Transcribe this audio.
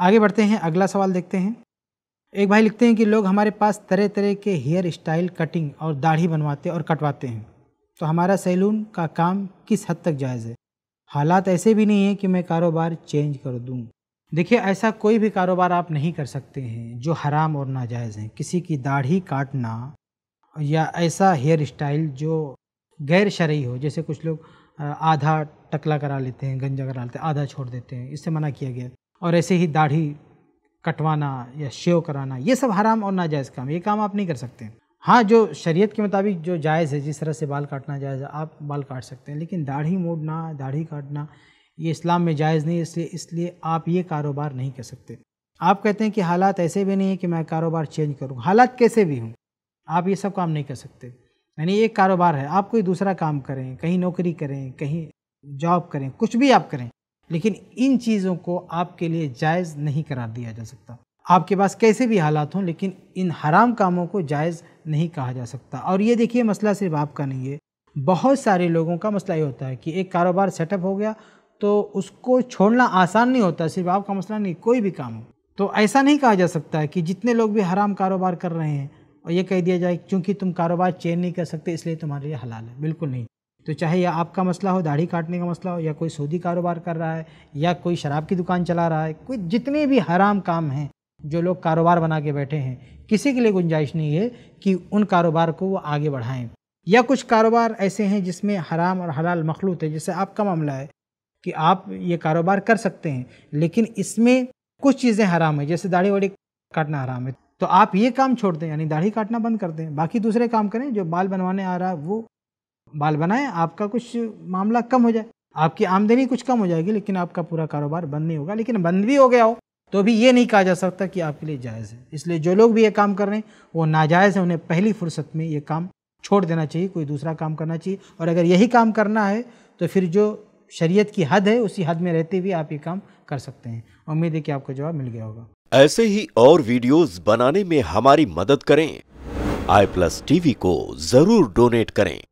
आगे बढ़ते हैं अगला सवाल देखते हैं एक भाई लिखते हैं कि लोग हमारे पास तरह तरह के हेयर स्टाइल कटिंग और दाढ़ी बनवाते और कटवाते हैं तो हमारा सैलून का काम किस हद तक जायज़ है हालात ऐसे भी नहीं है कि मैं कारोबार चेंज कर दूँ देखिए ऐसा कोई भी कारोबार आप नहीं कर सकते हैं जो हराम और नाजायज़ हैं किसी की दाढ़ी काटना या ऐसा हेयर स्टाइल जो गैर शरय हो जैसे कुछ लोग आधा टकला करा लेते हैं गंजा करा लेते हैं आधा छोड़ देते हैं इससे मना किया गया और ऐसे ही दाढ़ी कटवाना या शेव कराना ये सब हराम और नाजायज़ काम ये काम आप नहीं कर सकते हाँ जो शरीयत के मुताबिक जो जायज़ है जिस तरह से बाल काटना जायज़ है आप बाल काट सकते हैं लेकिन दाढ़ी मोड़ना दाढ़ी काटना ये इस्लाम में जायज़ नहीं इसलिए इसलिए आप ये कारोबार नहीं कर सकते आप कहते हैं कि हालात ऐसे भी नहीं है कि मैं कारोबार चेंज करूँ हालात कैसे भी हूँ आप ये सब काम नहीं कर सकते यानी एक कारोबार है आप कोई दूसरा काम करें कहीं नौकरी करें कहीं जॉब करें कुछ भी आप करें लेकिन इन चीज़ों को आपके लिए जायज़ नहीं करार दिया जा सकता आपके पास कैसे भी हालात हों लेकिन इन हराम कामों को जायज़ नहीं कहा जा सकता और ये देखिए मसला सिर्फ आपका नहीं है बहुत सारे लोगों का मसला ये होता है कि एक कारोबार सेटअप हो गया तो उसको छोड़ना आसान नहीं होता सिर्फ आपका मसला नहीं कोई भी काम हो तो ऐसा नहीं कहा जा सकता है कि जितने लोग भी हराम कारोबार कर रहे हैं और ये कह दिया जाए क्योंकि तुम कारोबार चेंज नहीं कर सकते इसलिए तुम्हारे लिए हलाल है बिल्कुल नहीं तो चाहे यह आपका मसला हो दाढ़ी काटने का मसला हो या कोई सऊदी कारोबार कर रहा है या कोई शराब की दुकान चला रहा है कोई जितने भी हराम काम हैं जो लोग कारोबार बना के बैठे हैं किसी के लिए गुंजाइश नहीं है कि उन कारोबार को वो आगे बढ़ाएं या कुछ कारोबार ऐसे हैं जिसमें हराम और हलाल मखलूत है जैसे आपका मामला है कि आप ये कारोबार कर सकते हैं लेकिन इसमें कुछ चीज़ें हराम है जैसे दाढ़ी वाढ़ी काटना हराम है तो आप ये काम छोड़ दें यानी दाढ़ी काटना बंद कर दें बाकी दूसरे काम करें जो बाल बनवाने आ रहा है वो बाल बनाएं आपका कुछ मामला कम हो जाए आपकी आमदनी कुछ कम हो जाएगी लेकिन आपका पूरा कारोबार बंद नहीं होगा लेकिन बंद भी हो गया हो तो भी ये नहीं कहा जा सकता कि आपके लिए जायज़ है इसलिए जो लोग भी ये काम कर रहे हैं वो नाजायज़ है उन्हें पहली फुर्सत में ये काम छोड़ देना चाहिए कोई दूसरा काम करना चाहिए और अगर यही काम करना है तो फिर जो शरीयत की हद है उसी हद में रहते हुए आप ये काम कर सकते हैं उम्मीद है कि आपको जवाब मिल गया होगा ऐसे ही और वीडियोस बनाने में हमारी मदद करें आई प्लस टीवी को जरूर डोनेट करें